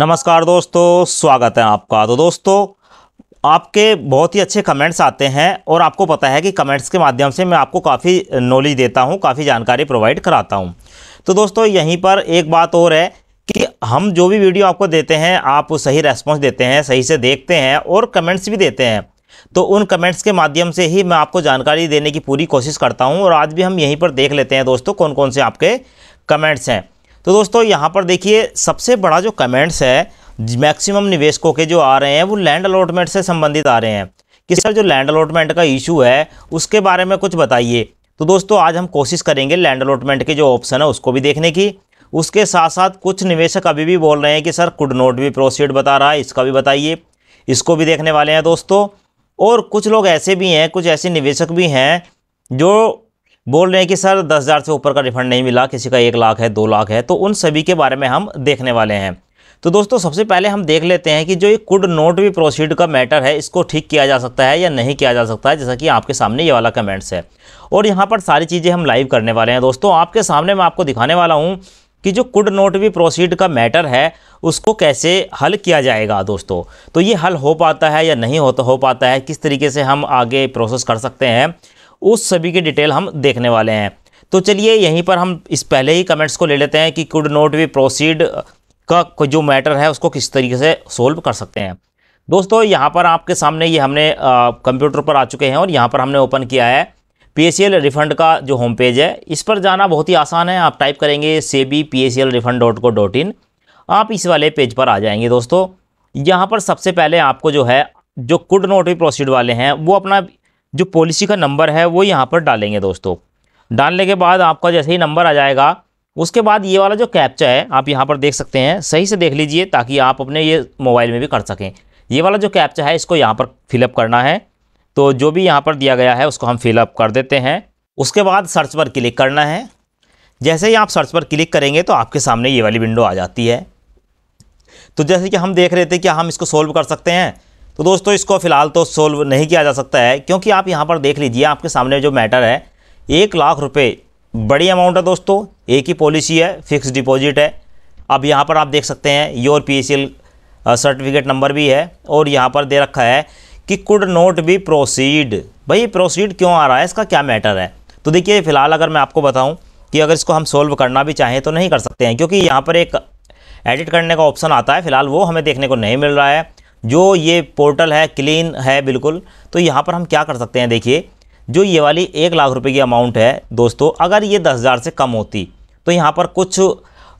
नमस्कार दोस्तों स्वागत है आपका तो दोस्तों आपके बहुत ही अच्छे कमेंट्स आते हैं और आपको पता है कि कमेंट्स के माध्यम से मैं आपको काफ़ी नॉलेज देता हूं काफ़ी जानकारी प्रोवाइड कराता हूं तो दोस्तों यहीं पर एक बात और है कि हम जो भी वीडियो आपको देते हैं आप सही रेस्पॉन्स देते हैं सही से देखते हैं और कमेंट्स भी देते हैं तो उन कमेंट्स के माध्यम से ही मैं आपको जानकारी देने की पूरी कोशिश करता हूँ और आज भी हम यहीं पर देख लेते हैं दोस्तों कौन कौन से आपके कमेंट्स हैं तो दोस्तों यहाँ पर देखिए सबसे बड़ा जो कमेंट्स है मैक्सिमम निवेशकों के जो आ रहे हैं वो लैंड अलॉटमेंट से संबंधित आ रहे हैं कि सर जो लैंड अलॉटमेंट का इशू है उसके बारे में कुछ बताइए तो दोस्तों आज हम कोशिश करेंगे लैंड अलॉटमेंट के जो ऑप्शन है उसको भी देखने की उसके साथ साथ कुछ निवेशक अभी भी बोल रहे हैं कि sir could not be proceed बता रहा है इसका भी बताइए इसको भी देखने वाले हैं दोस्तों और कुछ लोग ऐसे भी हैं कुछ ऐसे निवेशक भी हैं जो बोल रहे हैं कि सर दस हज़ार से ऊपर का रिफंड नहीं मिला किसी का एक लाख है दो लाख है तो उन सभी के बारे में हम देखने वाले हैं तो दोस्तों सबसे पहले हम देख लेते हैं कि जो ये कुड नोट भी प्रोसीड का मैटर है इसको ठीक किया जा सकता है या नहीं किया जा सकता है जैसा कि आपके सामने ये वाला कमेंट्स है और यहाँ पर सारी चीज़ें हम लाइव करने वाले हैं दोस्तों आपके सामने मैं आपको दिखाने वाला हूँ कि जो कुड नोट भी प्रोसीड का मैटर है उसको कैसे हल किया जाएगा दोस्तों तो ये हल हो पाता है या नहीं होता हो पाता है किस तरीके से हम आगे प्रोसेस कर सकते हैं उस सभी की डिटेल हम देखने वाले हैं तो चलिए यहीं पर हम इस पहले ही कमेंट्स को ले लेते हैं कि कुड नोट वी प्रोसीड का जो मैटर है उसको किस तरीके से सोल्व कर सकते हैं दोस्तों यहाँ पर आपके सामने ये हमने कंप्यूटर पर आ चुके हैं और यहाँ पर हमने ओपन किया है पी रिफंड का जो होम पेज है इस पर जाना बहुत ही आसान है आप टाइप करेंगे B P S refund dot co dot in आप इस वाले पेज पर आ जाएंगे दोस्तों यहाँ पर सबसे पहले आपको जो है जो कुड नोट भी प्रोसीड वाले हैं वो अपना जो पॉलिसी का नंबर है वो यहाँ पर डालेंगे दोस्तों डालने के बाद आपका जैसे ही नंबर आ जाएगा उसके बाद ये वाला जो कैप्चा है आप यहाँ पर देख सकते हैं सही से देख लीजिए ताकि आप अपने ये मोबाइल में भी कर सकें ये वाला जो कैप्चा है इसको यहाँ पर फिलअप करना है तो जो भी यहाँ पर दिया गया है उसको हम फिलअप कर देते हैं उसके बाद सर्च पर क्लिक करना है जैसे ही आप सर्च पर क्लिक करेंगे तो आपके सामने ये वाली विंडो आ जाती है तो जैसे कि हम देख रहे थे कि हम इसको सोल्व कर सकते हैं तो दोस्तों इसको फ़िलहाल तो सोल्व नहीं किया जा सकता है क्योंकि आप यहाँ पर देख लीजिए आपके सामने जो मैटर है एक लाख रुपये बड़ी अमाउंट है दोस्तों एक ही पॉलिसी है फिक्स डिपॉजिट है अब यहाँ पर आप देख सकते हैं योर पी सर्टिफिकेट नंबर भी है और यहाँ पर दे रखा है कि कुड नोट बी प्रोसीड भाई प्रोसीड क्यों आ रहा है इसका क्या मैटर है तो देखिए फ़िलहाल अगर मैं आपको बताऊं कि अगर इसको हम सोल्व करना भी चाहें तो नहीं कर सकते हैं क्योंकि यहाँ पर एक एडिट करने का ऑप्शन आता है फिलहाल वो हमें देखने को नहीं मिल रहा है जो ये पोर्टल है क्लीन है बिल्कुल तो यहाँ पर हम क्या कर सकते हैं देखिए जो ये वाली एक लाख रुपए की अमाउंट है दोस्तों अगर ये दस हज़ार से कम होती तो यहाँ पर कुछ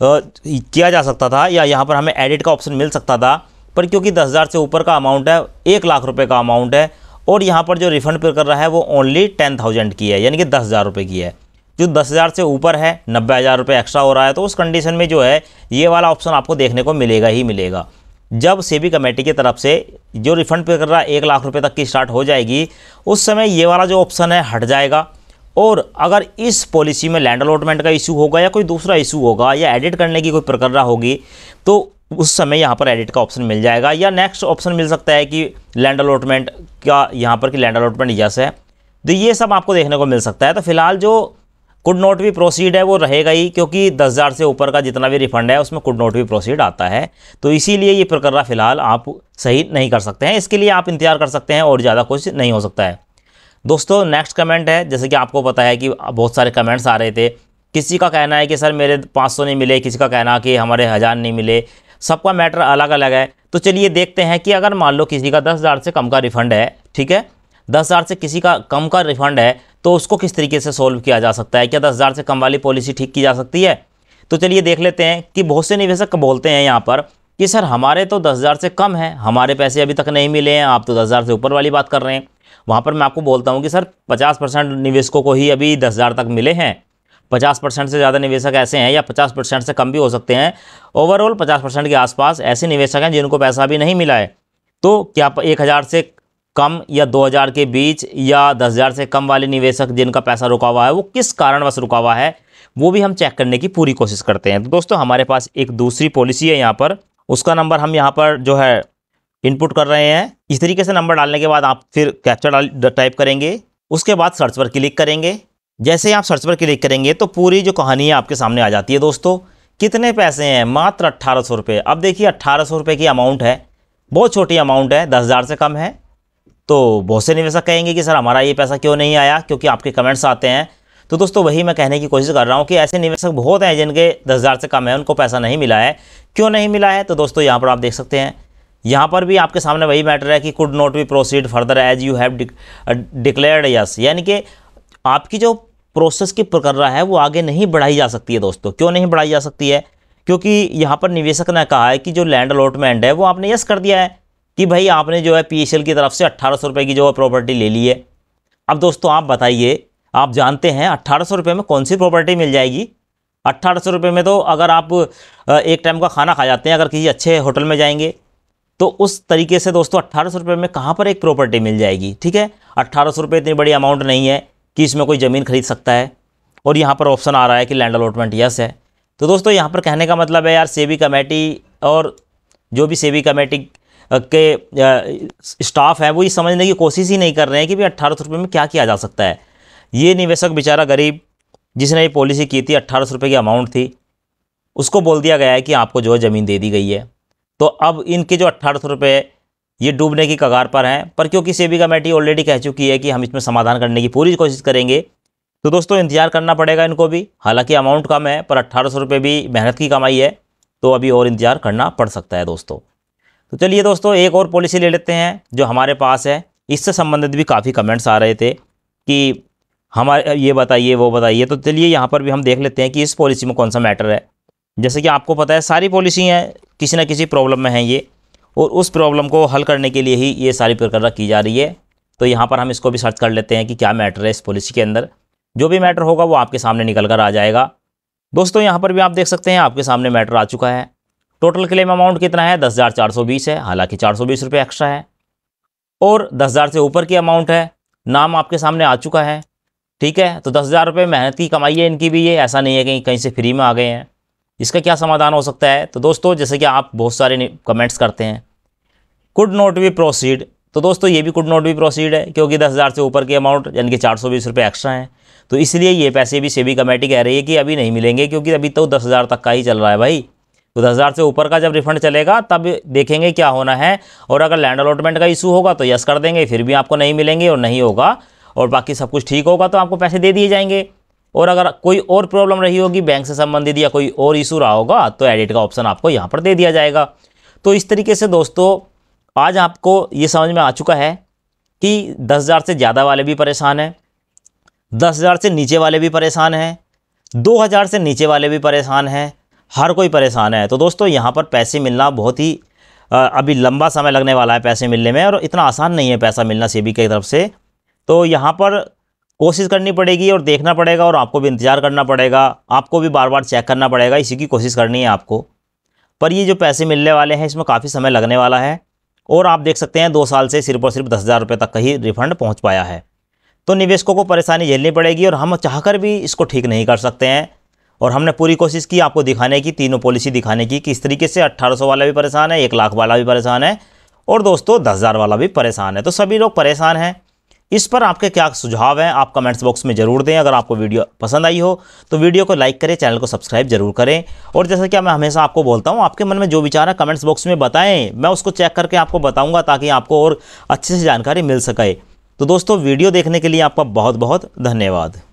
किया जा सकता था या यहाँ पर हमें एडिट का ऑप्शन मिल सकता था पर क्योंकि दस हज़ार से ऊपर का अमाउंट है एक लाख रुपए का अमाउंट है और यहाँ पर जो रिफंड पे कर रहा है वो ओनली टेन थाउजेंड की है यानी कि दस हज़ार रुपये की है जो दस हज़ार से ऊपर है नब्बे हज़ार रुपये एक्स्ट्रा हो रहा है तो उस कंडीशन में जो है ये वाला ऑप्शन आपको देखने को मिलेगा ही मिलेगा जब सेबी कमेटी की तरफ से जो रिफंड पे कर रहा है एक लाख रुपए तक की स्टार्ट हो जाएगी उस समय ये वाला जो ऑप्शन है हट जाएगा और अगर इस पॉलिसी में लैंड अलॉटमेंट का इशू होगा या कोई दूसरा इशू होगा या एडिट करने की कोई प्रक्रिया होगी तो उस समय यहाँ पर एडिट का ऑप्शन मिल जाएगा या नेक्स्ट ऑप्शन मिल सकता है कि लैंड अलॉटमेंट का यहाँ पर कि लैंड अलॉटमेंट यस है तो ये सब आपको देखने को मिल सकता है तो फिलहाल जो कुड नॉट भी प्रोसीड है वो रहेगा ही क्योंकि दस हज़ार से ऊपर का जितना भी रिफंड है उसमें कुड नॉट भी प्रोसीड आता है तो इसीलिए ये प्रकरा फ़िलहाल आप सही नहीं कर सकते हैं इसके लिए आप इंतजार कर सकते हैं और ज़्यादा कुछ नहीं हो सकता है दोस्तों नेक्स्ट कमेंट है जैसे कि आपको पता है कि बहुत सारे कमेंट्स आ रहे थे किसी का कहना है कि सर मेरे पाँच सौ नहीं मिले किसी का कहना कि हमारे हज़ार नहीं मिले सबका मैटर अलग अलग है तो चलिए देखते हैं कि अगर मान लो किसी का दस हज़ार से कम का रिफंड है ठीक है दस हज़ार से किसी का कम का रिफंड है तो उसको किस तरीके से सॉल्व किया जा सकता है क्या दस हज़ार से कम वाली पॉलिसी ठीक की जा सकती है तो चलिए देख लेते हैं कि बहुत से निवेशक बोलते हैं यहाँ पर कि सर हमारे तो दस हज़ार से कम है हमारे पैसे अभी तक नहीं मिले हैं आप तो दस हज़ार से ऊपर वाली बात कर रहे हैं वहाँ पर मैं आपको बोलता हूँ कि सर पचास परसेंट निवेशकों को ही अभी दस हज़ार तक मिले हैं पचास परसेंट से ज़्यादा निवेशक ऐसे हैं या पचास परसेंट से कम भी हो सकते हैं ओवरऑल पचास परसेंट के आसपास ऐसे निवेशक हैं जिनको पैसा अभी नहीं मिला है तो क्या एक हज़ार से कम या 2000 के बीच या 10000 से कम वाले निवेशक जिनका पैसा रुका हुआ है वो किस कारणवश रुका हुआ है वो भी हम चेक करने की पूरी कोशिश करते हैं तो दोस्तों हमारे पास एक दूसरी पॉलिसी है यहाँ पर उसका नंबर हम यहाँ पर जो है इनपुट कर रहे हैं इस तरीके से नंबर डालने के बाद आप फिर कैप्चर टाइप करेंगे उसके बाद सर्च पर क्लिक करेंगे जैसे आप सर्च पर क्लिक करेंगे तो पूरी जो कहानी है आपके सामने आ जाती है दोस्तों कितने पैसे हैं मात्र अट्ठारह सौ रुपये अब देखिए अट्ठारह सौ रुपये की अमाउंट है बहुत छोटी अमाउंट है दस हज़ार से कम है तो बहुत से निवेशक कहेंगे कि सर हमारा ये पैसा क्यों नहीं आया क्योंकि आपके कमेंट्स आते हैं तो दोस्तों वही मैं कहने की कोशिश कर रहा हूँ कि ऐसे निवेशक बहुत हैं जिनके दस हज़ार से कम है उनको पैसा नहीं मिला है क्यों नहीं मिला है तो दोस्तों यहाँ पर आप देख सकते हैं यहाँ पर भी आपके सामने वही मैटर है कि could not be proceed further as you have declared yes यानी कि आपकी जो प्रोसेस की प्रक्रिया है वो आगे नहीं बढ़ाई जा सकती है दोस्तों क्यों नहीं बढ़ाई जा सकती है क्योंकि यहाँ पर निवेशक ने कहा है कि जो लैंड अलॉटमेंट है वो आपने यस कर दिया है कि भाई आपने जो है पी की तरफ से अट्ठारह सौ की जो है प्रॉपर्टी ले ली है अब दोस्तों आप बताइए आप जानते हैं अट्ठारह सौ में कौन सी प्रॉपर्टी मिल जाएगी अट्ठारह सौ में तो अगर आप एक टाइम का खाना खा जाते हैं अगर किसी अच्छे होटल में जाएंगे तो उस तरीके से दोस्तों अट्ठारह सौ में कहाँ पर एक प्रॉपर्टी मिल जाएगी ठीक है अट्ठारह सौ इतनी बड़ी अमाउंट नहीं है कि इसमें कोई ज़मीन खरीद सकता है और यहाँ पर ऑप्शन आ रहा है कि लैंड अलॉटमेंट यस है तो दोस्तों यहाँ पर कहने का मतलब है यार सेबी कमेटी और जो भी सेबी कमेटी के स्टाफ है वो ये समझने की कोशिश ही नहीं कर रहे हैं कि भाई अट्ठारह सौ में क्या किया जा सकता है ये निवेशक बेचारा गरीब जिसने ये पॉलिसी की थी अट्ठारह सौ की अमाउंट थी उसको बोल दिया गया है कि आपको जो है ज़मीन दे दी गई है तो अब इनके जो अट्ठारह सौ ये डूबने की कगार पर हैं पर क्योंकि सेबी कमेटी ऑलरेडी कह चुकी है कि हम इसमें समाधान करने की पूरी कोशिश करेंगे तो दोस्तों इंतजार करना पड़ेगा इनको भी हालांकि अमाउंट कम है पर अट्ठारह सौ भी मेहनत की कमाई है तो अभी और इंतजार करना पड़ सकता है दोस्तों तो चलिए दोस्तों एक और पॉलिसी ले लेते हैं जो हमारे पास है इससे संबंधित भी काफ़ी कमेंट्स आ रहे थे कि हमारे ये बताइए वो बताइए तो चलिए यहाँ पर भी हम देख लेते हैं कि इस पॉलिसी में कौन सा मैटर है जैसे कि आपको पता है सारी पॉलिसी हैं किसी न किसी प्रॉब्लम में हैं ये और उस प्रॉब्लम को हल करने के लिए ही ये सारी प्रक्रिया की जा रही है तो यहाँ पर हम इसको भी सर्च कर लेते हैं कि क्या मैटर है इस पॉलिसी के अंदर जो भी मैटर होगा वो आपके सामने निकल कर आ जाएगा दोस्तों यहाँ पर भी आप देख सकते हैं आपके सामने मैटर आ चुका है टोटल क्लेम अमाउंट कितना है दस हज़ार चार सौ बीस है हालांकि चार सौ बीस रुपये एक्स्ट्रा है और दस हज़ार से ऊपर की अमाउंट है नाम आपके सामने आ चुका है ठीक है तो दस हज़ार रुपये मेहनत की कमाई है इनकी भी ये ऐसा नहीं है कहीं कहीं से फ्री में आ गए हैं इसका क्या समाधान हो सकता है तो दोस्तों जैसे कि आप बहुत सारे कमेंट्स करते हैं कुड नॉट बी प्रोसीड तो दोस्तों ये भी कुड नॉट बी प्रोसीड है क्योंकि दस हज़ार से ऊपर की अमाउंट यानी कि चार सौ बीस रुपये एक्स्ट्रा हैं तो इसलिए ये पैसे भी सेबी कमेटी कह रही है कि अभी नहीं मिलेंगे क्योंकि अभी तो दस हज़ार तक का ही चल रहा है भाई तो दस हज़ार से ऊपर का जब रिफंड चलेगा तब देखेंगे क्या होना है और अगर लैंड अलॉटमेंट का इशू होगा तो यस कर देंगे फिर भी आपको नहीं मिलेंगे और नहीं होगा और बाकी सब कुछ ठीक होगा तो आपको पैसे दे दिए जाएंगे और अगर कोई और प्रॉब्लम रही होगी बैंक से संबंधित या कोई और इशू रहा होगा तो एडिट का ऑप्शन आपको यहाँ पर दे दिया जाएगा तो इस तरीके से दोस्तों आज आपको ये समझ में आ चुका है कि दस हज़ार से ज़्यादा वाले भी परेशान हैं दस हज़ार से नीचे वाले भी परेशान हैं दो हज़ार से नीचे वाले भी परेशान हैं हर कोई परेशान है तो दोस्तों यहाँ पर पैसे मिलना बहुत ही अभी लंबा समय लगने वाला है पैसे मिलने में और इतना आसान नहीं है पैसा मिलना सेबी की तरफ से तो यहाँ पर कोशिश करनी पड़ेगी और देखना पड़ेगा और आपको भी इंतज़ार करना पड़ेगा आपको भी बार बार चेक करना पड़ेगा इसी की कोशिश करनी है आपको पर ये जो पैसे मिलने वाले हैं इसमें काफ़ी समय लगने वाला है और आप देख सकते हैं दो साल से सिर्फ और सिर्फ दस हज़ार रुपये तक का ही रिफंड पहुँच पाया है तो निवेशकों को परेशानी झेलनी पड़ेगी और हम चाहकर भी इसको ठीक नहीं कर सकते हैं और हमने पूरी कोशिश की आपको दिखाने की तीनों पॉलिसी दिखाने की किस तरीके से 1800 वाला भी परेशान है एक लाख वाला भी परेशान है और दोस्तों दस हज़ार वाला भी परेशान है तो सभी लोग परेशान हैं इस पर आपके क्या सुझाव हैं आप कमेंट्स बॉक्स में ज़रूर दें अगर आपको वीडियो पसंद आई हो तो वीडियो को लाइक करें चैनल को सब्सक्राइब जरूर करें और जैसा कि मैं हमेशा आपको बोलता हूं आपके मन में जो विचार है कमेंट्स बॉक्स में बताएं मैं उसको चेक करके आपको बताऊंगा ताकि आपको और अच्छे से जानकारी मिल सके तो दोस्तों वीडियो देखने के लिए आपका बहुत बहुत धन्यवाद